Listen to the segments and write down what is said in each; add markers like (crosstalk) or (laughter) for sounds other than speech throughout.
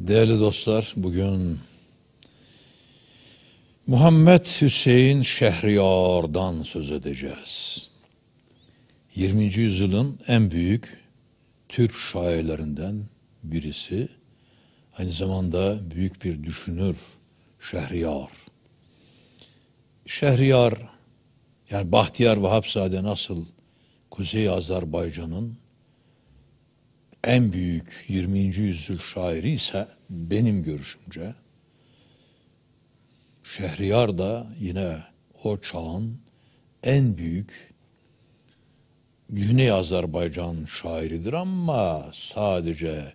Değerli dostlar, bugün Muhammed Hüseyin Şehriyar'dan söz edeceğiz. 20. yüzyılın en büyük Türk şairlerinden birisi, aynı zamanda büyük bir düşünür Şehriyar. Şehriyar, yani Bahtiyar Vahapzade nasıl Kuzey Azerbaycan'ın en büyük 20. yüzyıl şairi ise benim görüşümce Şehriyar da yine o çağın en büyük Güney Azerbaycan şairidir ama sadece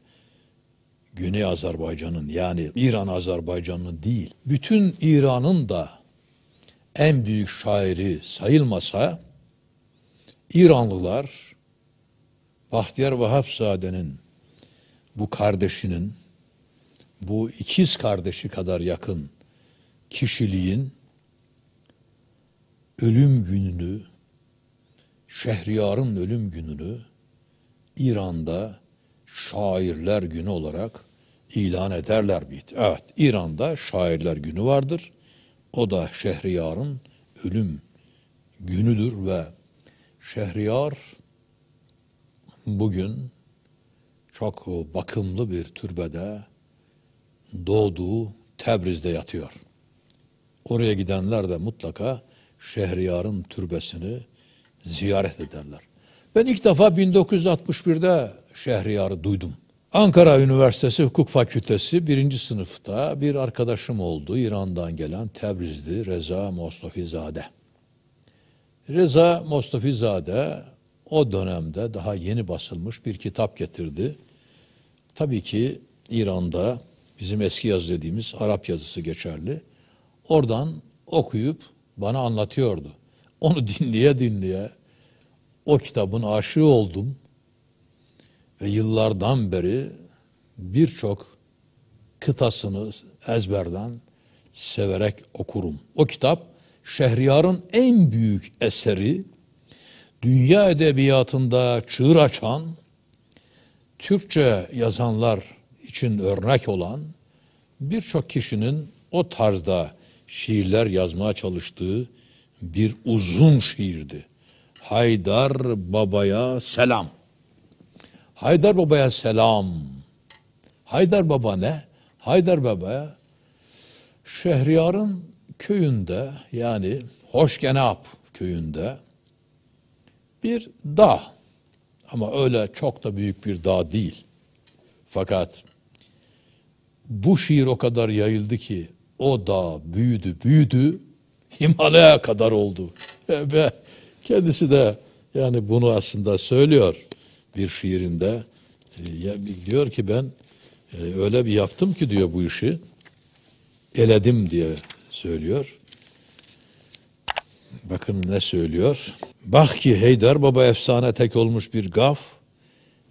Güney Azerbaycan'ın yani İran Azerbaycan'ın değil, bütün İran'ın da en büyük şairi sayılmasa İranlılar Bahtiyar Vahapzade'nin bu kardeşinin bu ikiz kardeşi kadar yakın kişiliğin ölüm gününü Şehriyar'ın ölüm gününü İran'da Şairler Günü olarak ilan ederler bir. Evet, İran'da Şairler Günü vardır. O da Şehriyar'ın ölüm günüdür ve Şehriyar bugün çok bakımlı bir türbede doğduğu Tebriz'de yatıyor. Oraya gidenler de mutlaka Şehriyar'ın türbesini ziyaret ederler. Ben ilk defa 1961'de Şehriyar'ı duydum. Ankara Üniversitesi Hukuk Fakültesi birinci sınıfta bir arkadaşım oldu. İran'dan gelen Tebrizli Reza Mostafizade. Reza Mostafizade o dönemde daha yeni basılmış bir kitap getirdi. Tabii ki İran'da bizim eski yazı dediğimiz Arap yazısı geçerli. Oradan okuyup bana anlatıyordu. Onu (laughs) dinleye dinleye o kitabın aşığı oldum ve yıllardan beri birçok kıtasını ezberden severek okurum. O kitap Şehriyar'ın en büyük eseri dünya edebiyatında çığır açan, Türkçe yazanlar için örnek olan birçok kişinin o tarzda şiirler yazmaya çalıştığı bir uzun şiirdi. Haydar Baba'ya selam. Haydar Baba'ya selam. Haydar Baba ne? Haydar Baba Şehriyar'ın köyünde yani Hoşgenap köyünde bir dağ. Ama öyle çok da büyük bir dağ değil. Fakat bu şiir o kadar yayıldı ki o dağ büyüdü büyüdü Himalaya kadar oldu. Ve kendisi de yani bunu aslında söylüyor bir şiirinde. E, diyor ki ben e, öyle bir yaptım ki diyor bu işi eledim diye söylüyor. Bakın ne söylüyor. Bak ki Heydar Baba efsane tek olmuş bir gaf.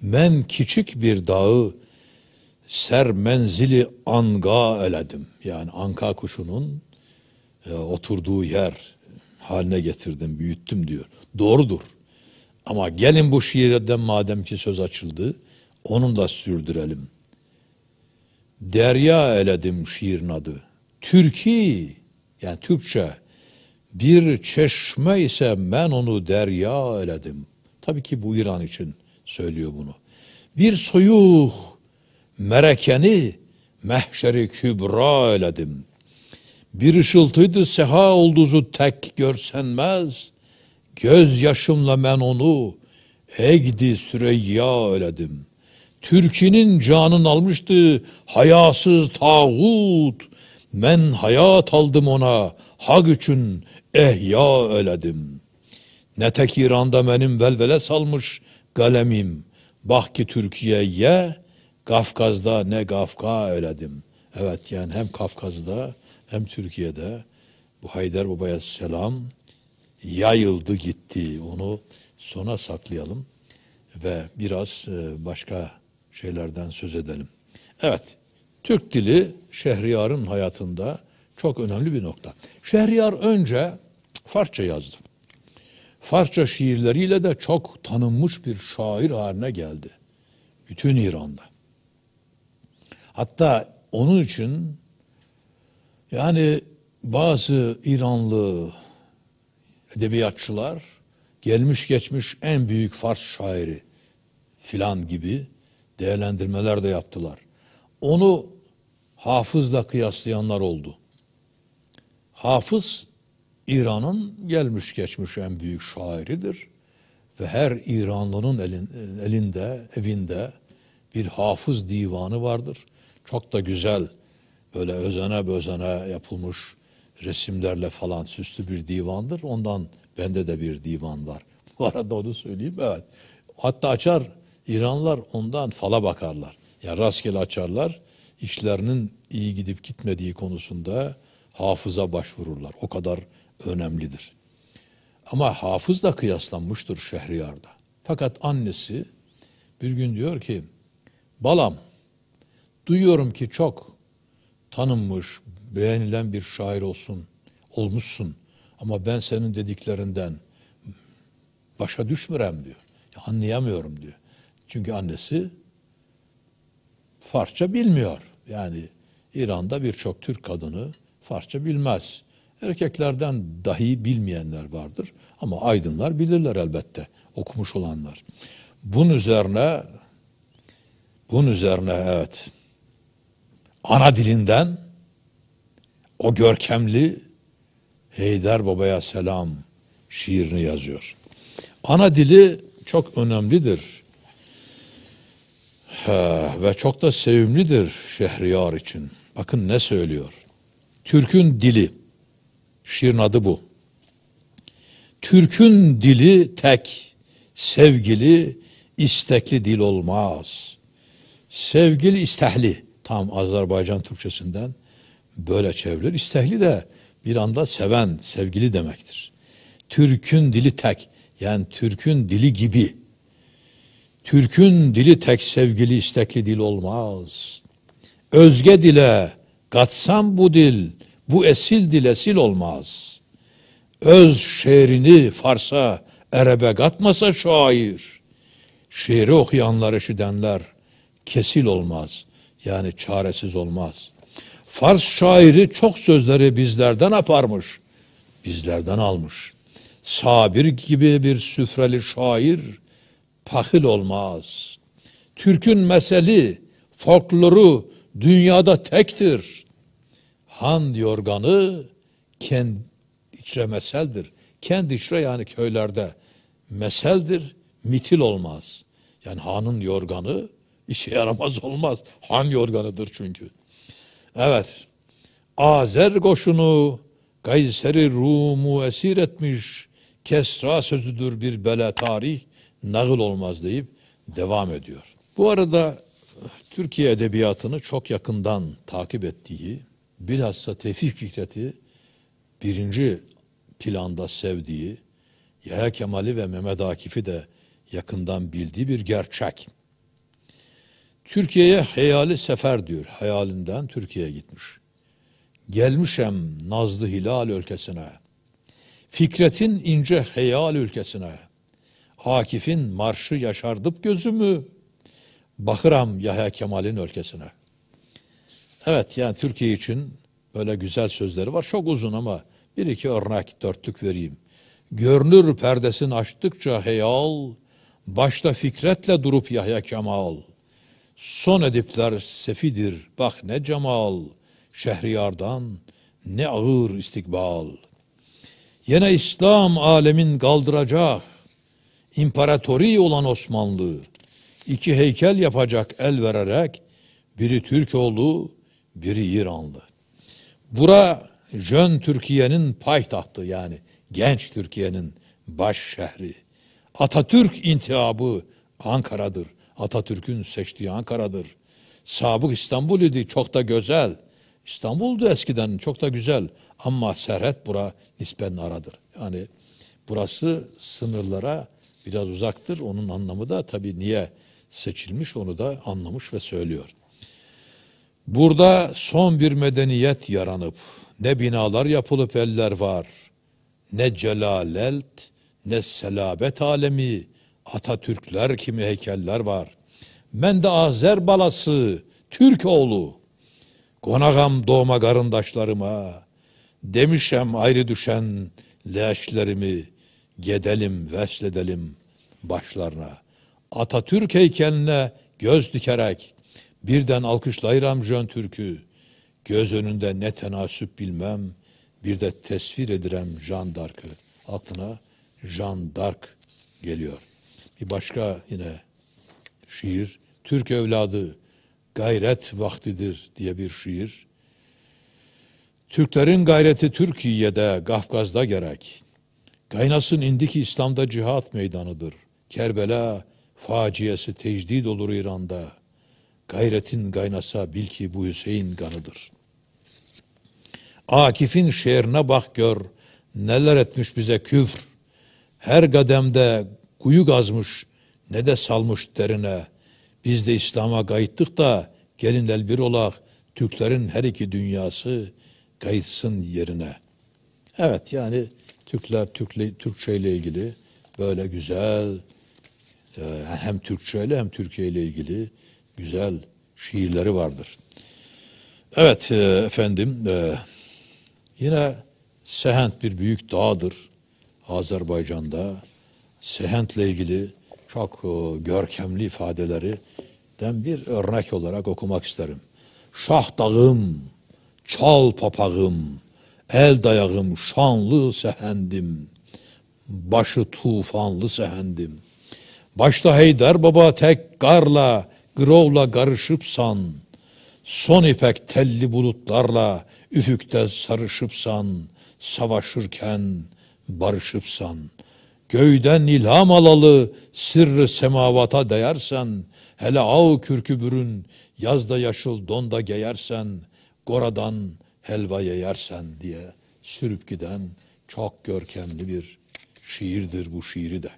Men küçük bir dağı ser menzili anga eledim. Yani anka kuşunun e, oturduğu yer haline getirdim, büyüttüm diyor. Doğrudur. Ama gelin bu şiirden madem ki söz açıldı, onun da sürdürelim. Derya eledim şiirin adı. Türkiye, yani Türkçe bir çeşme ise ben onu derya eledim. Tabii ki bu İran için söylüyor bunu. Bir suyuh merekeni mehşeri kübra eledim. Bir ışıltıydı seha olduzu tek görsenmez. Göz yaşımla ben onu egdi süreyya eledim. Türk'inin canını almıştı hayasız tağut. Men hayat aldım ona hak için Eh ya öledim, Ne tek İran'da benim velvele salmış kalemim. Bak ki Türkiye'ye Kafkaz'da ne Kafka öledim. Evet yani hem Kafkaz'da hem Türkiye'de bu Haydar Baba'ya selam yayıldı gitti. Onu sona saklayalım ve biraz e, başka şeylerden söz edelim. Evet, Türk dili Şehriyar'ın hayatında çok önemli bir nokta. Şehriyar önce Farsça yazdı. Farsça şiirleriyle de çok tanınmış bir şair haline geldi. Bütün İran'da. Hatta onun için yani bazı İranlı edebiyatçılar gelmiş geçmiş en büyük Fars şairi filan gibi değerlendirmeler de yaptılar. Onu hafızla kıyaslayanlar oldu. Hafız İran'ın gelmiş geçmiş en büyük şairidir. Ve her İranlının elin, elinde, evinde bir hafız divanı vardır. Çok da güzel böyle özene bözene yapılmış resimlerle falan süslü bir divandır. Ondan bende de bir divan var. (laughs) Bu arada onu söyleyeyim. Evet. Hatta açar İranlar ondan fala bakarlar. Yani rastgele açarlar. işlerinin iyi gidip gitmediği konusunda hafıza başvururlar. O kadar önemlidir. Ama hafız da kıyaslanmıştır Şehriyar'da. Fakat annesi bir gün diyor ki, balam duyuyorum ki çok tanınmış, beğenilen bir şair olsun, olmuşsun. Ama ben senin dediklerinden başa düşmürem diyor. Anlayamıyorum diyor. Çünkü annesi Farsça bilmiyor. Yani İran'da birçok Türk kadını Farsça bilmez. Erkeklerden dahi bilmeyenler vardır ama aydınlar bilirler elbette okumuş olanlar. Bunun üzerine bunun üzerine evet ana dilinden o görkemli Heydar Baba'ya selam şiirini yazıyor. Ana dili çok önemlidir. He, ve çok da sevimlidir Şehriyar için. Bakın ne söylüyor. Türk'ün dili Şiirin adı bu. Türk'ün dili tek, sevgili, istekli dil olmaz. Sevgili istehli tam Azerbaycan Türkçesinden böyle çevrilir. İstehli de bir anda seven, sevgili demektir. Türk'ün dili tek yani Türk'ün dili gibi. Türk'ün dili tek sevgili istekli dil olmaz. Özge dile katsam bu dil bu esil dilesil olmaz. Öz şehrini Fars'a, Erebe katmasa şair. Şiiri okuyanlar, eşidenler kesil olmaz. Yani çaresiz olmaz. Fars şairi çok sözleri bizlerden aparmış. Bizlerden almış. Sabir gibi bir süfreli şair pahil olmaz. Türk'ün meseli, folkloru dünyada tektir. Han yorganı kend içre meseldir. kend içre yani köylerde meseldir, mitil olmaz. Yani hanın yorganı işe yaramaz olmaz. Han yorganıdır çünkü. Evet. Azer koşunu Kayseri Rum'u esir etmiş. Kesra sözüdür bir bela tarih. Nağıl olmaz deyip devam ediyor. Bu arada Türkiye edebiyatını çok yakından takip ettiği bilhassa Tevfik Fikret'i birinci planda sevdiği, Yahya Kemal'i ve Mehmet Akif'i de yakından bildiği bir gerçek. Türkiye'ye hayali sefer diyor. Hayalinden Türkiye'ye gitmiş. Gelmişem Nazlı Hilal ülkesine. Fikret'in ince hayal ülkesine. Akif'in marşı yaşardıp gözümü. Bakıram Yahya Kemal'in ülkesine.'' Evet yani Türkiye için böyle güzel sözleri var. Çok uzun ama bir iki örnek dörtlük vereyim. Görünür perdesini açtıkça heyal, başta fikretle durup Yahya Kemal. Son edipler sefidir, bak ne cemal, şehriyardan ne ağır istikbal. Yine İslam alemin kaldıracak, imparatori olan Osmanlı, iki heykel yapacak el vererek, biri Türk oğlu, biri İranlı. Bura Jön Türkiye'nin paytahtı yani genç Türkiye'nin baş şehri. Atatürk intihabı Ankara'dır. Atatürk'ün seçtiği Ankara'dır. Sabık İstanbul idi çok da güzel. İstanbul'du eskiden çok da güzel ama serhet bura nispen aradır. Yani burası sınırlara biraz uzaktır. Onun anlamı da tabii niye seçilmiş onu da anlamış ve söylüyor. Burada son bir medeniyet yaranıp ne binalar yapılıp eller var, ne celalelt, ne selabet alemi, Atatürkler kimi heykeller var. Ben de Azer balası, Türk oğlu. Konağam doğma karındaşlarıma, demişem ayrı düşen leşlerimi, gedelim vesledelim başlarına. Atatürk heykeline göz dikerek Birden alkışlayram jön türkü, göz önünde ne tenasüp bilmem, bir de tesvir edirem Jean Dark'ı. altına Jean Dark geliyor. Bir başka yine şiir, Türk evladı gayret vaktidir diye bir şiir. Türklerin gayreti Türkiye'de, Kafkaz'da gerek. Kaynasın indi ki İslam'da cihat meydanıdır. Kerbela faciyesi tecdid olur İran'da.'' Gayretin kaynasa bil ki bu Hüseyin kanıdır. Akif'in şehrine bak gör, neler etmiş bize küfr. Her kademde kuyu gazmış, ne de salmış derine. Biz de İslam'a kayıttık da gelin bir olak, Türklerin her iki dünyası kayıtsın yerine. Evet yani Türkler Türkle, Türkçe ile ilgili böyle güzel e, hem Türkçe ile hem Türkiye ile ilgili güzel şiirleri vardır. Evet e, efendim e, yine Sehent bir büyük dağdır Azerbaycan'da. Sehent'le ilgili çok e, görkemli ifadeleri den bir örnek olarak okumak isterim. Şah dağım, çal papağım, el dayağım şanlı sehendim, başı tufanlı sehendim. Başta Heydar Baba tek garla, grovla karışıpsan, son ipek telli bulutlarla üfükte sarışıpsan, savaşırken barışıpsan, göyden ilham alalı sırrı semavata değersen, hele av kürkübürün yazda yaşıl donda geyersen, goradan helva yeyersen diye sürüp giden çok görkemli bir şiirdir bu şiiri de.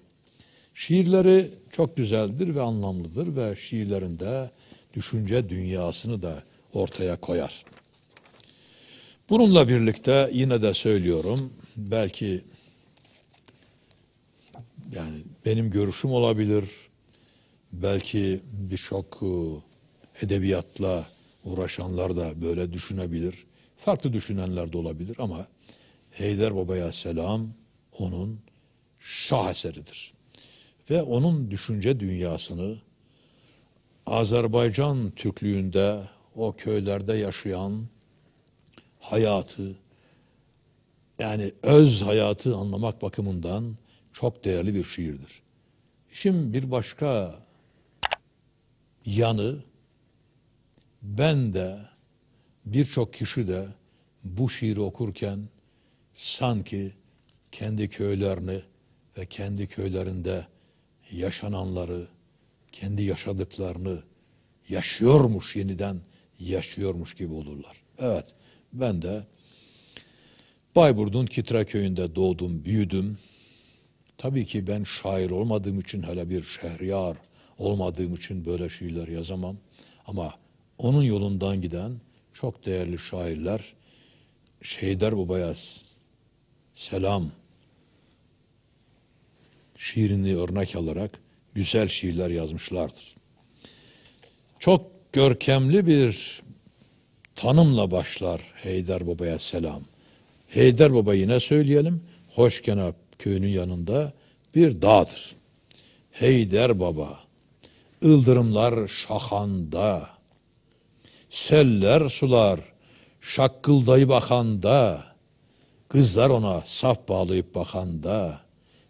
Şiirleri çok güzeldir ve anlamlıdır ve şiirlerinde düşünce dünyasını da ortaya koyar. Bununla birlikte yine de söylüyorum belki yani benim görüşüm olabilir. Belki birçok e, edebiyatla uğraşanlar da böyle düşünebilir. Farklı düşünenler de olabilir ama Heyder Baba'ya selam onun şah eseridir ve onun düşünce dünyasını Azerbaycan Türklüğünde o köylerde yaşayan hayatı yani öz hayatı anlamak bakımından çok değerli bir şiirdir. Şimdi bir başka yanı ben de birçok kişi de bu şiiri okurken sanki kendi köylerini ve kendi köylerinde yaşananları, kendi yaşadıklarını yaşıyormuş yeniden yaşıyormuş gibi olurlar. Evet ben de Bayburt'un Kitra köyünde doğdum, büyüdüm. Tabii ki ben şair olmadığım için hele bir şehriyar olmadığım için böyle şiirler yazamam. Ama onun yolundan giden çok değerli şairler Şeyder Baba'ya selam şiirini örnek alarak güzel şiirler yazmışlardır. Çok görkemli bir tanımla başlar Heydar Baba'ya selam. Heydar Baba yine söyleyelim. Hoşkena köyünün yanında bir dağdır. Heyder Baba, ıldırımlar şahanda, seller sular şakkıldayıp akanda, kızlar ona saf bağlayıp bakanda,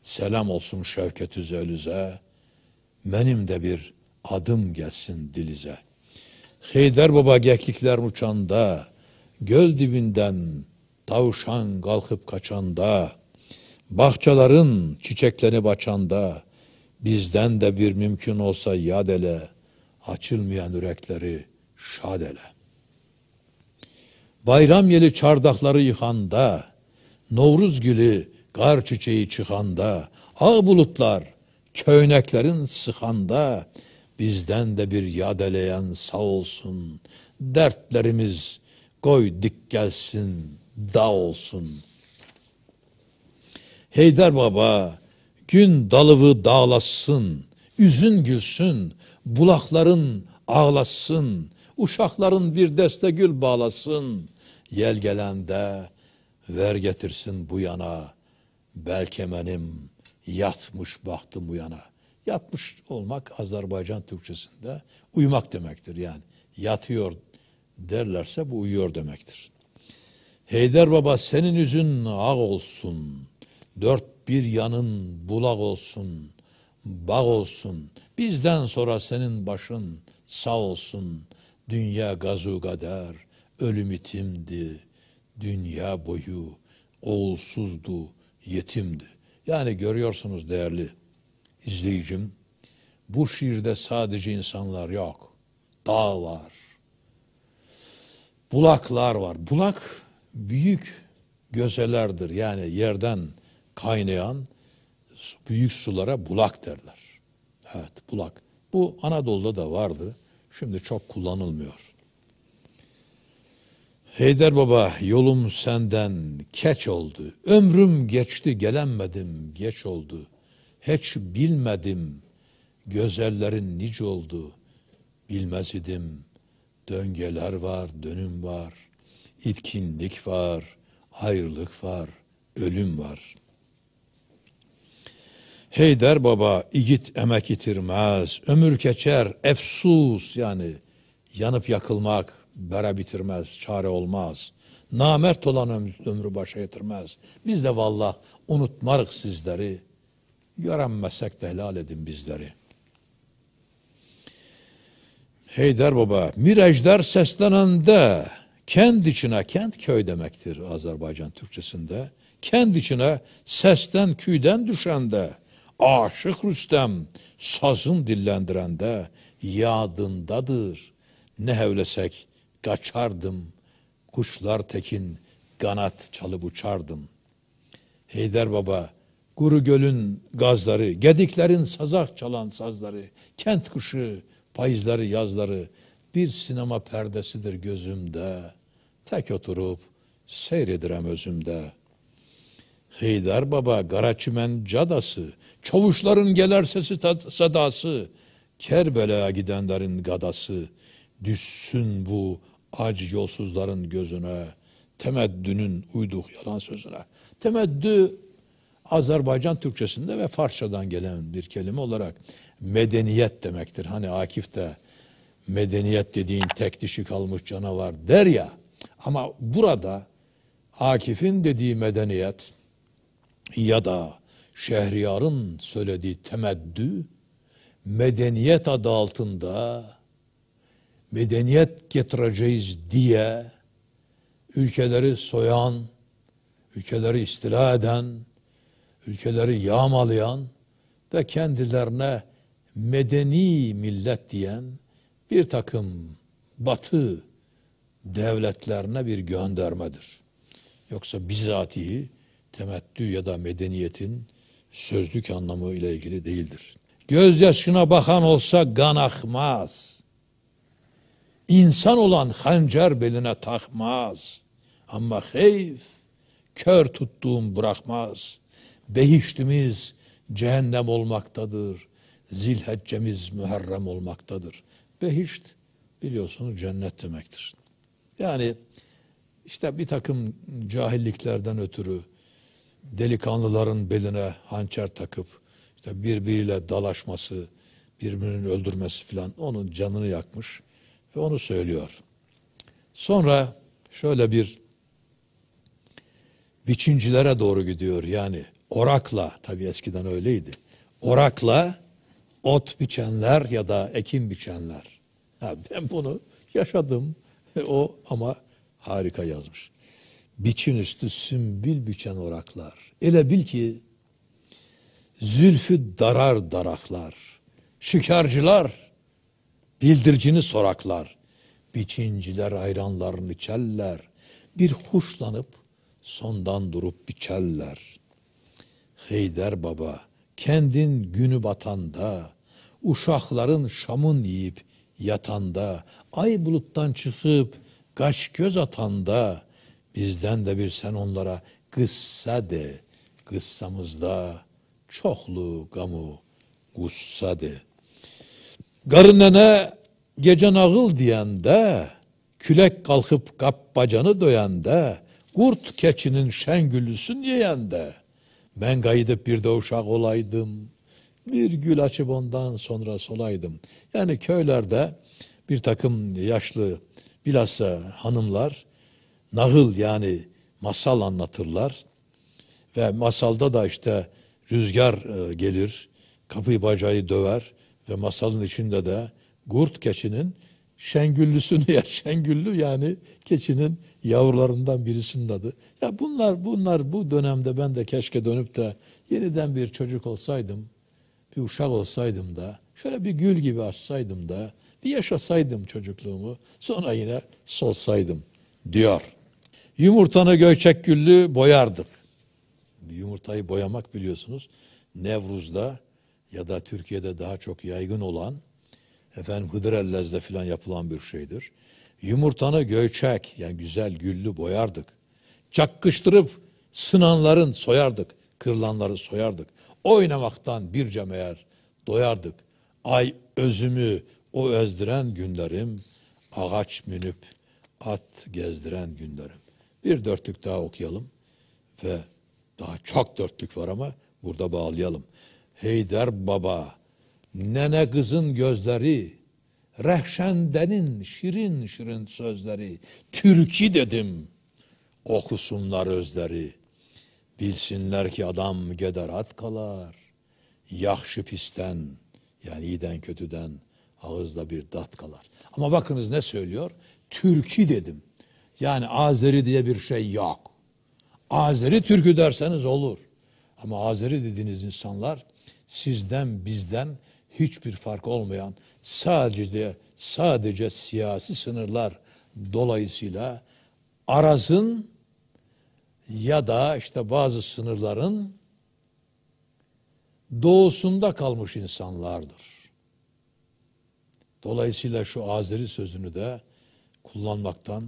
Selam olsun Şevket Üzelüze. Benim de bir adım gelsin dilize. Heyder Baba geklikler uçanda, göl dibinden tavşan kalkıp kaçanda, bahçelerin çiçeklerini açanda, bizden de bir mümkün olsa yad ele, açılmayan yürekleri şad ele. Bayram yeli çardakları yıkanda, Novruz gülü Kar çiçeği çıkanda, ağ bulutlar, köyneklerin sıkanda, bizden de bir yadeleyen sağ olsun. Dertlerimiz koy dik gelsin, da olsun. Heyder Baba, gün dalıvı dağlasın, üzün gülsün, bulakların ağlasın, uşakların bir deste gül bağlasın, yel gelende ver getirsin bu yana, Belkemenim yatmış baktım uyana. Yatmış olmak Azerbaycan Türkçesinde uyumak demektir yani. Yatıyor derlerse bu uyuyor demektir. Heyder Baba senin yüzün ağ olsun. Dört bir yanın bulak olsun. Bağ olsun. Bizden sonra senin başın sağ olsun. Dünya gazu kader. Ölüm itimdi. Dünya boyu oğulsuzdu yetimdi. Yani görüyorsunuz değerli izleyicim, bu şiirde sadece insanlar yok. Dağ var. Bulaklar var. Bulak büyük gözelerdir. Yani yerden kaynayan büyük sulara bulak derler. Evet bulak. Bu Anadolu'da da vardı. Şimdi çok kullanılmıyor. Heyder Baba yolum senden keç oldu. Ömrüm geçti gelenmedim geç oldu. Hiç bilmedim gözellerin nice oldu. Bilmez idim döngeler var dönüm var. İtkinlik var ayrılık var ölüm var. Heyder Baba igit emek itirmez, Ömür keçer efsus yani yanıp yakılmak bera bitirmez, çare olmaz. Namert olan ömrü başa yetirmez. Biz de valla unutmarık sizleri. Görenmesek de helal edin bizleri. Heyder Baba, mirajlar seslenende kend içine, kent köy demektir Azerbaycan Türkçesinde. Kend içine sesten küyden düşende, aşık Rüstem sazın dillendirende yadındadır. Ne hevlesek kaçardım. Kuşlar tekin ganat çalıp uçardım. Heyder Baba, Guru Göl'ün gazları, gediklerin sazak çalan sazları, kent kuşu, payızları, yazları bir sinema perdesidir gözümde. Tek oturup seyredirem özümde. Heydar Baba, Garaçimen cadası, çavuşların geler sesi sadası, Kerbela'ya gidenlerin gadası, düşsün bu aciz yolsuzların gözüne, temeddünün uyduk yalan sözüne. Temeddü Azerbaycan Türkçesinde ve Farsçadan gelen bir kelime olarak medeniyet demektir. Hani Akif de medeniyet dediğin tek dişi kalmış canavar der ya. Ama burada Akif'in dediği medeniyet ya da Şehriyar'ın söylediği temeddü medeniyet adı altında medeniyet getireceğiz diye ülkeleri soyan, ülkeleri istila eden, ülkeleri yağmalayan ve kendilerine medeni millet diyen bir takım batı devletlerine bir göndermedir. Yoksa bizzatihi temettü ya da medeniyetin sözlük anlamı ile ilgili değildir. Göz yaşına bakan olsa gan akmaz.'' İnsan olan hancar beline takmaz. Ama heyf, kör tuttuğum bırakmaz. Behiştimiz cehennem olmaktadır. Zilheccemiz müherrem olmaktadır. Behişt biliyorsunuz cennet demektir. Yani işte bir takım cahilliklerden ötürü delikanlıların beline hançer takıp işte birbiriyle dalaşması, birbirini öldürmesi filan onun canını yakmış ve onu söylüyor. Sonra şöyle bir biçincilere doğru gidiyor yani orakla tabi eskiden öyleydi. Orakla ot biçenler ya da ekim biçenler. Ya ben bunu yaşadım. (laughs) o ama harika yazmış. Biçin üstü sümbil biçen oraklar. Ele bil ki zülfü darar daraklar. Şikarcılar Bildircini soraklar. Biçinciler ayranlarını çeller. Bir huşlanıp sondan durup biçerler. Heyder baba kendin günü batanda, uşakların şamın yiyip yatanda, ay buluttan çıkıp kaş göz atanda, bizden de bir sen onlara kıssa de, kıssamızda çoklu gamu gussa de.'' Garınene gece nağıl diyende, külek kalkıp kap bacanı döyende, kurt keçinin şen güllüsün diyende, ben gaydıp bir de uşak olaydım, bir gül açıp ondan sonra solaydım. Yani köylerde bir takım yaşlı bilhassa hanımlar nahıl yani masal anlatırlar. Ve masalda da işte rüzgar e, gelir, kapıyı bacayı döver. Ve masalın içinde de gurt keçinin şengüllüsünü ya (laughs) şengüllü yani keçinin yavrularından birisinin adı. Ya bunlar bunlar bu dönemde ben de keşke dönüp de yeniden bir çocuk olsaydım, bir uşak olsaydım da şöyle bir gül gibi açsaydım da bir yaşasaydım çocukluğumu sonra yine solsaydım diyor. Yumurtanı göçek güllü boyardık. Yumurtayı boyamak biliyorsunuz Nevruz'da ya da Türkiye'de daha çok yaygın olan efendim Hıdır Ellezde filan yapılan bir şeydir. Yumurtanı göçek yani güzel güllü boyardık. Çakkıştırıp sınanların soyardık, kırılanları soyardık. Oynamaktan cam meğer doyardık. Ay özümü o özdiren günlerim, ağaç münüp at gezdiren günlerim. Bir dörtlük daha okuyalım ve daha çok dörtlük var ama burada bağlayalım. Heyder Baba, nene kızın gözleri, Rehşendenin şirin şirin sözleri, Türkü dedim, okusunlar özleri. Bilsinler ki adam geder kalar, yaxşı pisten, yani iyiden kötüden ağızda bir dat kalar. Ama bakınız ne söylüyor? Türkü dedim. Yani Azeri diye bir şey yok. Azeri türkü derseniz olur. Ama Azeri dediğiniz insanlar sizden bizden hiçbir fark olmayan sadece sadece siyasi sınırlar dolayısıyla arazın ya da işte bazı sınırların doğusunda kalmış insanlardır. Dolayısıyla şu Azeri sözünü de kullanmaktan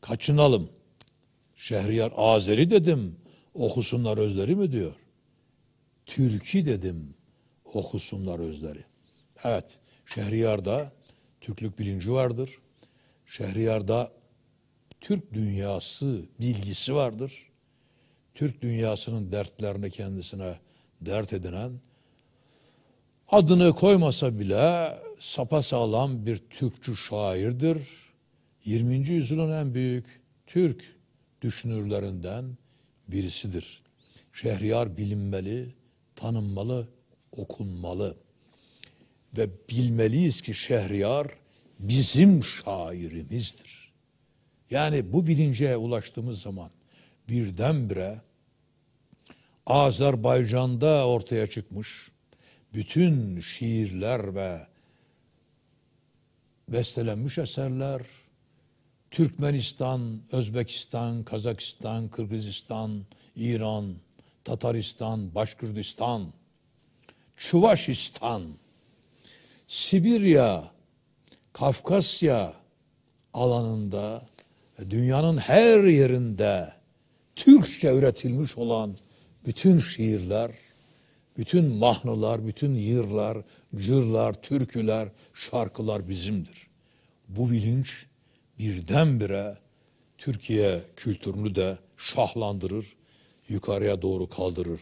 kaçınalım. Şehriyar Azeri dedim okusunlar özleri mi diyor türkü dedim okusunlar özleri. Evet, Şehriyar'da Türklük bilinci vardır. Şehriyar'da Türk dünyası bilgisi vardır. Türk dünyasının dertlerini kendisine dert edinen, adını koymasa bile sapasağlam bir Türkçü şairdir. 20. yüzyılın en büyük Türk düşünürlerinden birisidir. Şehriyar bilinmeli, tanınmalı, okunmalı. Ve bilmeliyiz ki Şehriyar bizim şairimizdir. Yani bu bilince ulaştığımız zaman birdenbire Azerbaycan'da ortaya çıkmış bütün şiirler ve bestelenmiş eserler Türkmenistan, Özbekistan, Kazakistan, Kırgızistan, İran, Tataristan, Başkürdistan, Çuvaşistan, Sibirya, Kafkasya alanında dünyanın her yerinde Türkçe üretilmiş olan bütün şiirler, bütün mahnılar, bütün yırlar, cırlar, türküler, şarkılar bizimdir. Bu bilinç birdenbire Türkiye kültürünü de şahlandırır, yukarıya doğru kaldırır.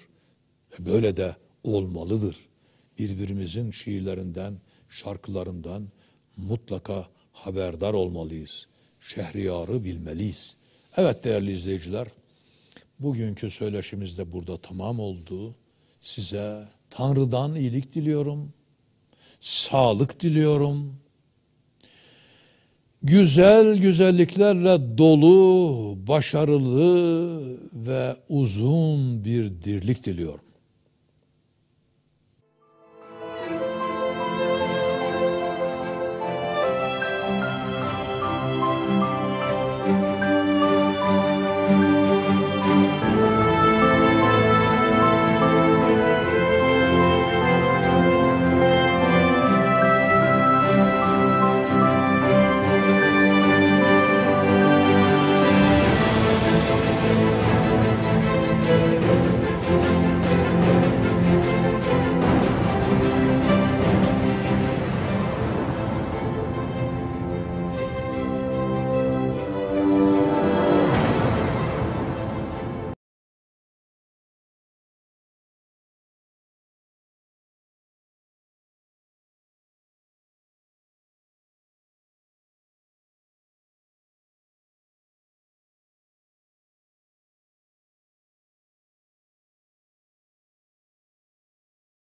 böyle de olmalıdır. Birbirimizin şiirlerinden, şarkılarından mutlaka haberdar olmalıyız. Şehriyarı bilmeliyiz. Evet değerli izleyiciler, bugünkü söyleşimiz de burada tamam oldu. Size Tanrı'dan iyilik diliyorum, sağlık diliyorum.'' güzel güzelliklerle dolu, başarılı ve uzun bir dirlik diliyorum.